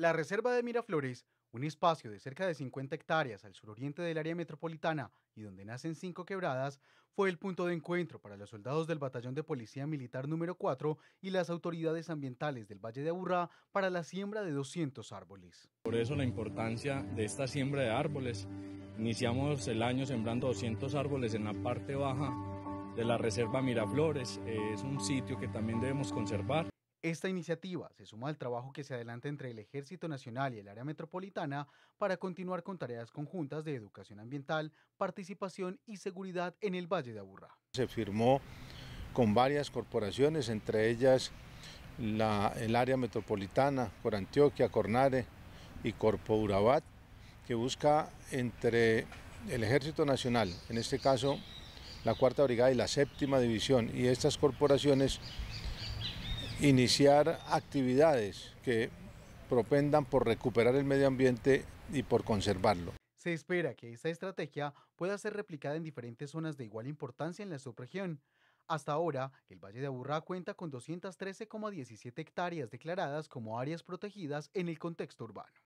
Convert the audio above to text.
La Reserva de Miraflores, un espacio de cerca de 50 hectáreas al suroriente del área metropolitana y donde nacen cinco quebradas, fue el punto de encuentro para los soldados del Batallón de Policía Militar número 4 y las autoridades ambientales del Valle de Aburrá para la siembra de 200 árboles. Por eso la importancia de esta siembra de árboles. Iniciamos el año sembrando 200 árboles en la parte baja de la Reserva Miraflores. Es un sitio que también debemos conservar esta iniciativa se suma al trabajo que se adelanta entre el Ejército Nacional y el área metropolitana para continuar con tareas conjuntas de educación ambiental, participación y seguridad en el Valle de Aburrá. Se firmó con varias corporaciones, entre ellas el área metropolitana, por Antioquia, Cornare y Corpo Urabat, que busca entre el Ejército Nacional, en este caso la Cuarta Brigada y la Séptima División, y estas corporaciones iniciar actividades que propendan por recuperar el medio ambiente y por conservarlo. Se espera que esta estrategia pueda ser replicada en diferentes zonas de igual importancia en la subregión. Hasta ahora, el Valle de Aburrá cuenta con 213,17 hectáreas declaradas como áreas protegidas en el contexto urbano.